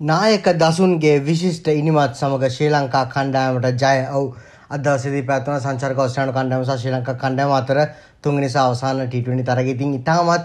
නායක දසුන්ගේ විශිෂ්ට ඉනිමත් සමග ශ්‍රී ලංකා කණ්ඩායමට ජය ඔව් අදවසේදී පැවැත්වන සංචාරක ඔස්ට්‍රේලියානු කණ්ඩායම සහ ශ්‍රී ලංකා කණ්ඩායම අතර තුන්වෙනි සහ අවසාන T20 තරගයේදී ඉතාමත්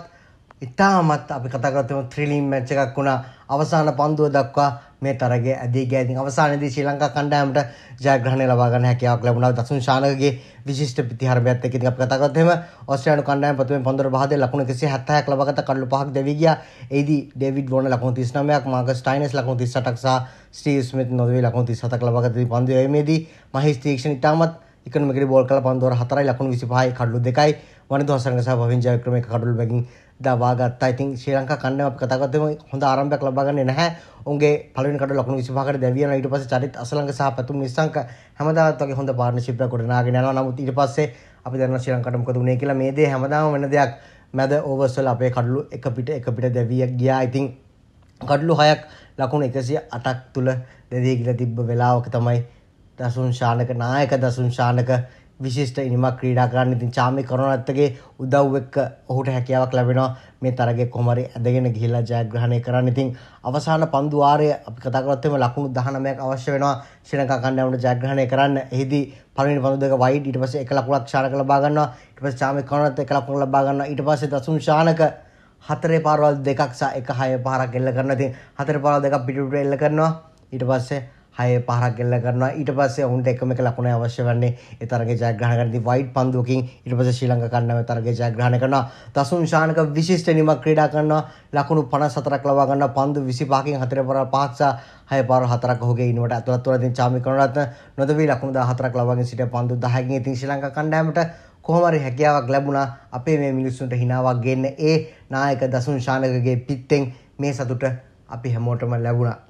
ඉතාමත් අපි කතා කරතම ත්‍රිලිම් මැච් එකක් වුණා අවසාන පන්දුව දක්වා මේ තරගේ ඇදී ගෑතින් අවසානයේදී ශ්‍රී ලංකා කණ්ඩායමට ජයග්‍රහණය ලබා ගන්න හැකියාවක් ලැබුණා දසුන් ශානකගේ විශිෂ්ට ප්‍රතිහාරයක් එක්ක ඉතින් අපි කතා කරත් එහෙම ඕස්ට්‍රේලියානු කණ්ඩායම ප්‍රථමයෙන් පන්දුර පහදේ ලකුණු 170ක් ලබාගත කඩලු පහක් දෙවි ගියා එෙහිදී ඩේවිඩ් වෝන ලකුණු 39ක් මාකස් ස්ටයිනස් ලකුණු 38ක් සහ ස්ටීව් ස්මිත් නොදෙවි ලකුණු 37ක් ලබාගත පන්දුවේ මේදී මහේෂ් තීක්ෂණ ඉතාමත් ඉක්මනට බෝල් කළ පන්දුවර 4යි ලකුණු 25යි කඩලු 2යි වනිදවසරන සහ පවින් ජයක්‍රම කඩුල් බැගින් දවාගත්තා ඉතින් ශ්‍රී ලංකා කණ්ඩායම අපි කතා කරද්දී හොඳ ආරම්භයක් ලබා ගන්නේ නැහැ. උන්ගේ පළවෙනි කඩ ලකුණු 25කට දැවියන ඊට පස්සේ චරිත් අසලංක සහ පැතුම් නිස්සංක හැමදාමත් වගේ හොඳ පාර්ට්නර්ෂිප් එකක් ගොඩනගාගෙන යනවා. නමුත් ඊට පස්සේ අපි දන්නවා ශ්‍රී ලංකාවට මොකද වුනේ කියලා මේ දේ හැමදාම වෙන දෙයක්. මැද ඕවර්ස් වල අපේ කඩලු එක පිට එක පිට දැවිය ගියා. ඉතින් කඩලු හයක් ලකුණු 108ක් තුල දෙදී කියලා තිබ්බ වෙලාවක තමයි දසුන් ශානක නායක දසුන් ශානක විශිෂ්ට ඉනිමක් ක්‍රීඩා කරන්න ඉතින් චාමි කරුණාරත්නගේ උදව් එක්ක ඔහුට හැකියාවක් ලැබෙනවා මේ තරගයේ කොහොමරි ඇදගෙන ගිහිල්ලා ජයග්‍රහණය කරන්න. ඉතින් අවසාන පන්දු ආරය අපි කතා කරොත් එimhe ලකුණු 19ක් අවශ්‍ය වෙනවා ශ්‍රී ලංකා කණ්ඩායමට ජයග්‍රහණය කරන්න. එහිදී පළවෙනි පන්දු දෙක වයිඩ් ඊට පස්සේ එක ලකුණක් ශානක ලබා ගන්නවා. ඊට පස්සේ චාමි කරුණාරත්න එක ලකුණක් ලබා ගන්නවා. ඊට පස්සේ දසුන් ශානක හතරේ පාරවල් දෙකක් සහ එක හය පාරක් එල්ල කරනවා. ඉතින් හතරේ පාරවල් දෙකක් පිටුට එල්ල කරනවා. ඊට පස්සේ හය පහරක් ගෙල්ල කරනවා ඊට පස්සේ ඔවුන්ට එකම එක ලකුණ අවශ්‍ය වන්නේ ඒ තරගයේ ජයග්‍රහණ කරනදී වයිට් පන්දුවකින් ඊට පස්සේ ශ්‍රී ලංකා කණ්ඩායම තරගයේ ජයග්‍රහණ කරනවා දසුන් ශානක විශිෂ්ට නිමක් ක්‍රීඩා කරනවා ලකුණු 54ක් ලබා ගන්නවා පන්දු 25කින් හතර පාර පහක් සහ හය පාර හතරක් ඔහුගේ ඉනුවට ඇතුළත් වන ඉතින් චාමි කරුණරත්න නොදවි ලකුණු 14ක් ලබාගෙන සිට පන්දු 10කින් ඉතින් ශ්‍රී ලංකා කණ්ඩායමට කොහොමරි හැකියාවක් ලැබුණා අපේ මේ මිනිස්සුන්ට හිනාවක් ගෙන්න ඒ නායක දසුන් ශානකගේ පිත්තෙන් මේ සතුට අපි හැමෝටම ලැබුණා